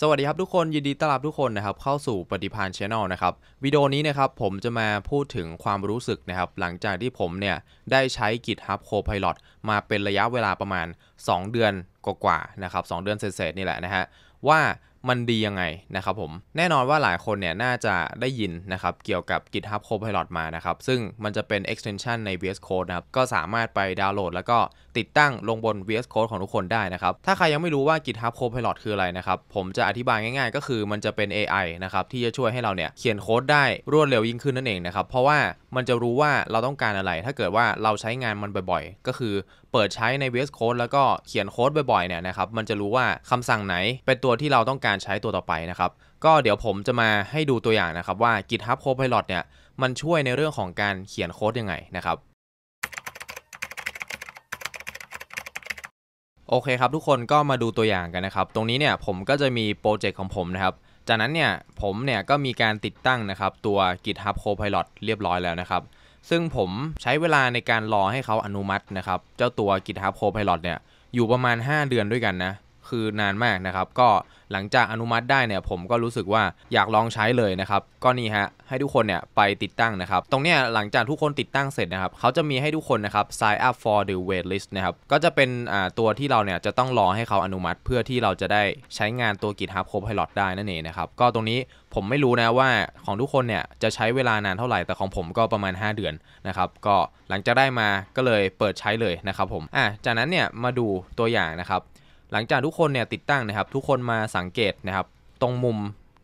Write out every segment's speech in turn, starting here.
สวัสดีครับทุกคน ยินดีต้อนรับทุกคนนะครับเข้าสู่ปฏิพานชแนลนะครับวิดีโอนี้นะครับผมจะมาพูดถึงความรู้สึกนะครับหลังจากที่ผมเนี่ย ได้ใช้ GitHub Copilot มาเป็นระยะเวลาประมาณ 2 เดือนกว่าๆนะครับ 2 เดือนเศษๆนี่แหละนะฮะว่ามันดียังไงนะครับผม แน่นอนว่าหลายคนเนี่ย น่าจะได้ยินนะครับ เกี่ยวกับ GitHub Copilot มานะครับ ซึ่งมันจะเป็น extension ใน VS Code นะครับ ก็สามารถไปดาวน์โหลดแล้วก็ติดตั้งลงบน VS Code ของทุกคนได้นะครับ ถ้าใครยังไม่รู้ว่า GitHub Copilot คืออะไรนะครับ ผมจะอธิบายง่ายๆ ก็คือมันจะเป็น AI นะครับ ที่จะช่วยให้เราเนี่ย เขียนโค้ดได้รวดเร็วยิ่งขึ้นนั่นเองนะครับเพราะว่ามันจะรู้ว่าเราต้องการอะไร ถ้าเกิดว่าเราใช้งานมันบ่อย ๆ ก็คือเปิดใช้ใน VS Code แล้วก็เขียนโค้ดบ่อยๆเนี่ยนะครับมันจะรู้ว่าคำสั่งไหนเป็นตัวที่เราต้องการใช้ตัวต่อไปนะครับ ก็เดี๋ยวผมจะมาให้ดูตัวอย่างนะครับว่า GitHub Copilot เนี่ยมันช่วยในเรื่องของการเขียนโค้ดยังไงนะครับโอเคครับทุกคนก็มาดูตัวอย่างกันนะครับ ตรงนี้เนี่ยผมก็จะมีโปรเจกต์ของผมนะครับ จากนั้นเนี่ยผมเนี่ยก็มีการติดตั้งนะครับตัว GitHub Copilot เรียบร้อยแล้วนะครับซึ่งผมใช้เวลาในการรอให้เขาอนุมัตินะครับ เจ้าตัว GitHub Copilot เนี่ย อยู่ประมาณ 5 เดือนด้วยกันนะคือนานมากนะครับก็หลังจากอนุมัติได้เนี่ยผมก็รู้สึกว่าอยาก ลองใช้เลยนะครับก็นี่ฮะให้ทุกคนเนี่ยไปติดตั้งนะครับ ตรงเนี้ยหลังจากทุกคนติดตั้งเสร็จนะครับ เขาจะมีให้ทุกคนนะครับ sign up for the wait list นะครับก็จะเป็นอ่าตัวที่เราเนี่ยจะต้องรอให้เขาอนุมัติ เพื่อที่เราจะได้ใช้งานตัว GitHub Copilot ได้นั่นเองนะครับก็ตรงนี้ผมไม่รู้นะว่าของทุกคนเนี่ยจะใช้เวลานานเท่าไหร่แต่ของผมก็ประมาณ 5 เดือนนะครับก็หลังจากได้มาก็เลยเปิดใช้เลยนะครับผมอ่ะจากนั้นเนี่ยมาดูตัวอย่างนะครับหลังจากทุกคนเนี่ยติดตั้งนะครับ ทุกคนมาสังเกตนะครับ ตรงมุม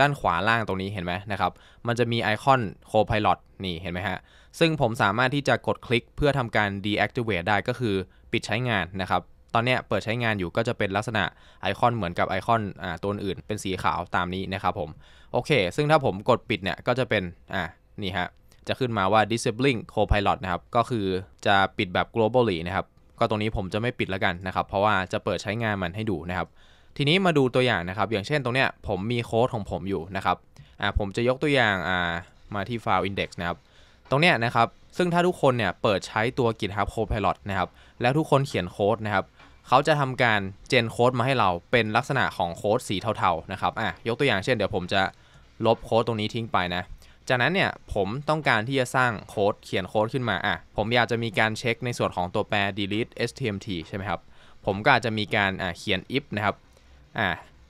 ด้านขวาล่างตรงนี้เห็นไหมนะครับมันจะมีไอคอนโคพาย o t นี่เห็นไหมฮะซึ่งผมสามารถที่จะกดคลิกเพื่อทำการ deactivate ได้ก็คือปิดใช้งานนะครับ ตอนนี้เปิดใช้งานอยู่ก็จะเป็นลักษณะไอคอนเหมือนกับไอคอนอตัวอื่น เป็นสีขาวตามนี้นะครับผมโอเค ซึ่งถ้าผมกดปิดเนี่ยก็จะเป็นอ่านี่ฮะจะขึ้นมาว่า disabling Copilot นะครับก็คือจะปิดแบบ globally นะครับก็ตรงนี้ผมจะไม่ปิดแล้วกันนะครับ เพราะว่าจะเปิดใช้งานมันให้ดูนะครับ ทีนี้มาดูตัวอย่างนะครับ อย่างเช่นตรงเนี้ยผมมีโค้ดของผมอยู่นะครับอ่าผมจะยกตัวอย่างอ่ามาที่ file index นะครับตรงเนี้ยนะครับ ซึ่งถ้าทุกคนเนี่ยเปิดใช้ตัว GitHub Copilot นะครับแล้วทุกคนเขียนโค้ดนะครับเขาจะทำการเจนโค้ดมาให้เราเป็นลักษณะของโค้ดสีเทาๆ นะครับอ่ะยกตัวอย่างเช่นเดี๋ยวผมจะลบโค้ดตรงนี้ทิ้งไปนะจากนั้นเนี่ยผมต้องการที่จะสร้างโค้ดเขียนโค้ดขึ้นมาอ่ะผมอยากจะมีการเช็คในส่วนของตัวแปร delete stmt ใช่ไหมครับ ผมก็อาจจะมีการเขียน if นะครับอ่ะ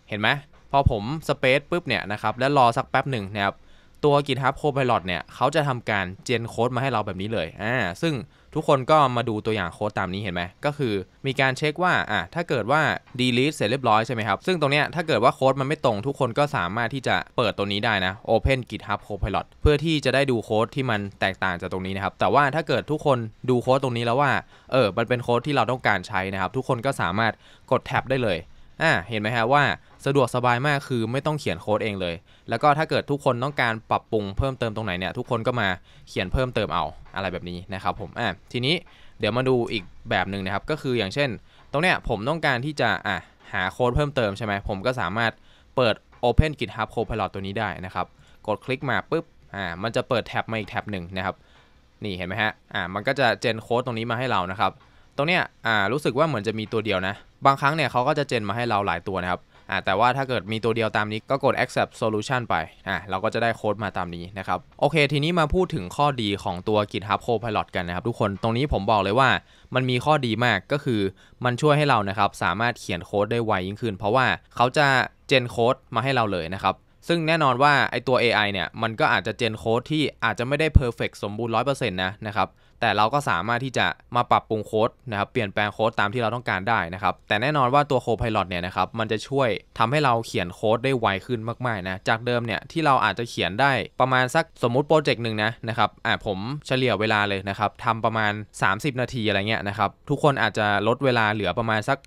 เห็นไหมพอผมสเปซปุ๊บเนี่ยนะครับแล้วรอสักแป๊บหนึ่งนะครับ ตัว GitHub Copilot เนี่ยเขาจะทำการเจนโค้ดมาให้เราแบบนี้เลยอ่าซึ่งทุกคนก็มาดูตัวอย่างโค้ดตามนี้เห็นไหม ก็คือมีการเช็คว่าอ่ะถ้าเกิดว่า delete เสร็จเรียบร้อยใช่ไหมครับ ซึ่งตรงเนี้ยถ้าเกิดว่าโค้ดมันไม่ตรงทุกคนก็สามารถที่จะเปิดตัวนี้ได้นะ open github copilot เพื่อที่จะได้ดูโค้ดที่มันแตกต่างจากตรงนี้นะครับ แต่ว่าถ้าเกิดทุกคนดูโค้ดตรงนี้แล้วว่า เออมันเป็นโค้ดที่เราต้องการใช้นะครับ ทุกคนก็สามารถกดแท็บได้เลยอ่าเห็นไหมฮะว่าสะดวกสบายมากคือไม่ต้องเขียนโค้ดเองเลย แล้วก็ถ้าเกิดทุกคนต้องการปรับปรุงเพิ่มเติมตรงไหนเนี่ยทุกคนก็มาเขียนเพิ่มเติมเอาอะไรแบบนี้นะครับผมอ่าทีนี้เดี๋ยวมาดูอีกแบบหนึ่งนะครับ ก็คืออย่างเช่น ตรงเนี้ยผมต้องการที่จะอ่ะหาโค้ดเพิ่มเติมใช่ไหมผมก็สามารถเปิด Open GitHub Copilot ตัวนี้ได้นะครับ กดคลิกมาปุ๊บอ่ามันจะเปิดแท็บมาอีกแท็บหนึ่งนะครับ นี่เห็นไหมฮะอ่ามันก็จะเจนโค้ดตรงนี้มาให้เรานะครับตรงเนี้ย อ่า รู้สึกว่าเหมือนจะมีตัวเดียวนะ บางครั้งเนี่ยเขาก็จะเจนมาให้เราหลายตัวนะครับ อ่า แต่ว่าถ้าเกิดมีตัวเดียวตามนี้ก็กด accept solution ไป อ่าเราก็จะได้โค้ดมาตามนี้นะครับ โอเค ทีนี้มาพูดถึงข้อดีของตัว GitHub Copilot กันนะครับทุกคน ตรงนี้ผมบอกเลยว่ามันมีข้อดีมากก็คือ มันช่วยให้เรา นะครับ สามารถเขียนโค้ดได้ไวยิ่งขึ้น เพราะว่าเขาจะเจนโค้ดมาให้เราเลยนะครับ ซึ่งแน่นอนว่า ไอตัว AI เนี่ยมันก็อาจจะเจนโค้ดที่ อาจจะไม่ได้ perfect สมบูรณ์ร้อนะนะครับแต่เราก็สามารถที่จะมาปรับปรุงโค้ดนะครับ เปลี่ยนแปลงโค้ดตามที่เราต้องการได้นะครับ แต่แน่นอนว่าตัว Copilot เนี่ยนะครับ มันจะช่วยทำให้เราเขียนโค้ดได้ไวขึ้นมาก ๆ นะ จากเดิมเนี่ยที่เราอาจจะเขียนได้ประมาณสักสมมุติโปรเจกต์หนึ่งนะนะครับอ่าผมเฉลี่ยเวลาเลยนะครับทำประมาณ 30 นาทีอะไรเงี้ยนะครับ ทุกคนอาจจะลดเวลาเหลือประมาณสัก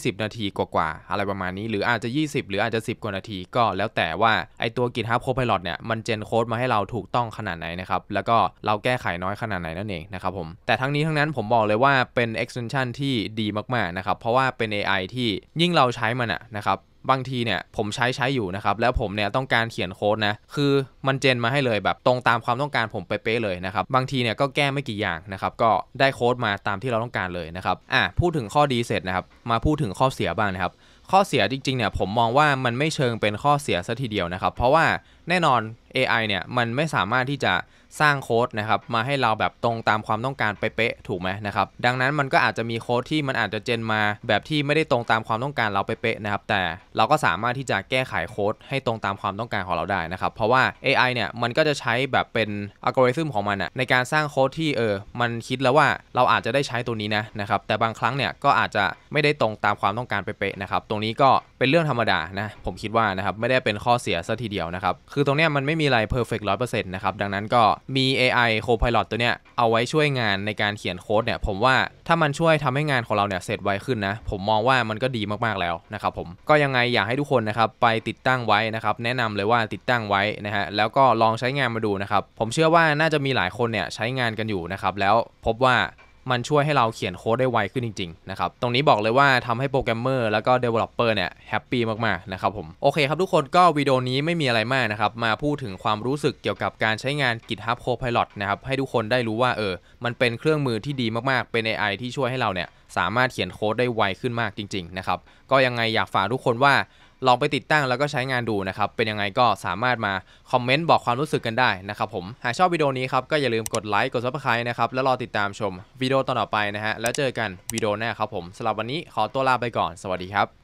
20 นาทีกว่าๆอะไรประมาณนี้ หรืออาจจะ 20 หรืออาจจะ 10 กว่า นาทีก็แล้วแต่ว่า ไอตัว GitHub Copilot เนี่ย มันเจนโค้ดมาให้เราถูกต้องขนาดไหนนะครับ แล้วก็เราแก้ไขน้อยขนาดไหนนั่นเองนะครับผมแต่ทั้งนี้ทั้งนั้นผมบอกเลยว่าเป็น extension ที่ดีมากๆนะครับเพราะว่าเป็น AI ที่ยิ่งเราใช้มันอะนะครับบางทีเนี่ยผมใช้ใช้อยู่นะครับแล้วผมเนี่ยต้องการเขียนโค้ดนะคือมันเจนมาให้เลยแบบตรงตามความต้องการผมเป๊ะเลยนะครับบางทีเนี่ยก็แก้ไม่กี่อย่างนะครับก็ได้โค้ดมาตามที่เราต้องการเลยนะครับอ่ะพูดถึงข้อดีเสร็จนะครับมาพูดถึงข้อเสียบ้างนะครับข้อเสียจริงๆเนี่ยผมมองว่ามันไม่เชิงเป็นข้อเสียซะทีเดียวนะครับเพราะว่าแน่นอน AI เนี่ยมันไม่สามารถที่จะสร้างโค้ดนะครับมาให้เราแบบตรงตามความต้องการไปเป๊ะถูกไหมนะครับ ดังนั้นมันก็อาจจะมีโค้ดที่มันอาจจะเจนมาแบบที่ไม่ได้ตรงตามความต้องการเราไปเป๊ะนะครับแต่เราก็สามารถที่จะแก้ไขโค้ดให้ตรงตามความต้องการของเราได้นะครับ เพราะว่า AI เนี่ยมันก็จะใช้แบบเป็นอัลกอริทึมของมันอะในการสร้างโค้ดที่เออ มันคิดแล้วว่าเราอาจจะได้ใช้ตัวนี้นะนะครับแต่บางครั้งเนี่ยก็อาจจะไม่ได้ตรงตามความต้องการไปเป๊ะนะครับตรงนี้ก็เป็นเรื่องธรรมดานะผมคิดว่านะครับไม่ได้เป็นข้อเสียซะทีเดียวนะครับคือตรงเนี้ยมันไม่มีอะไรเเพอรร์ฟ้อยเปอร์เซ็นะครับ ดังนั้นก็มี AI Copilot ตัวเนี้ยเอาไว้ช่วยงานในการเขียนโค้ดเนี่ยผมว่าถ้ามันช่วยทำให้งานของเราเนี่ยเสร็จไวขึ้นนะ ผมมองว่ามันก็ดีมากๆแล้วนะครับผม ก็ยังไงอยากให้ทุกคนนะครับ ไปติดตั้งไว้นะครับ แนะนำเลยว่าติดตั้งไว้นะฮะแล้วก็ลองใช้งานมาดูนะครับ ผมเชื่อว่าน่าจะมีหลายคนเนี่ยใช้งานกันอยู่นะครับแล้วพบว่ามันช่วยให้เราเขียนโค้ดได้ไวขึ้นจริงๆนะครับ ตรงนี้บอกเลยว่าทำให้โปรแกรมเมอร์แล้วก็ Developer เนี่ยแฮปปี้มากๆนะครับผม โอเคครับทุกคนก็วิดีโอนี้ไม่มีอะไรมากนะครับมาพูดถึงความรู้สึกเกี่ยวกับการใช้งาน GitHub Copilot นะครับ ให้ทุกคนได้รู้ว่าเออ มันเป็นเครื่องมือที่ดีมากๆเป็น AI ที่ช่วยให้เราเนี่ยสามารถเขียนโค้ดได้ไวขึ้นมากจริงๆนะครับ ก็ยังไงอยากฝากทุกคนว่าลองไปติดตั้งแล้วก็ใช้งานดูนะครับ เป็นยังไงก็สามารถมาคอมเมนต์บอกความรู้สึกกันได้นะครับผม หากชอบวิดีโอนี้ครับก็อย่าลืมกดไลค์กดซับสไครต์นะครับแล้วรอติดตามชมวิดีโอต่อไปนะฮะแล้วเจอกันวิดีโอหน้าครับผมสำหรับวันนี้ขอตัวลาไปก่อนสวัสดีครับ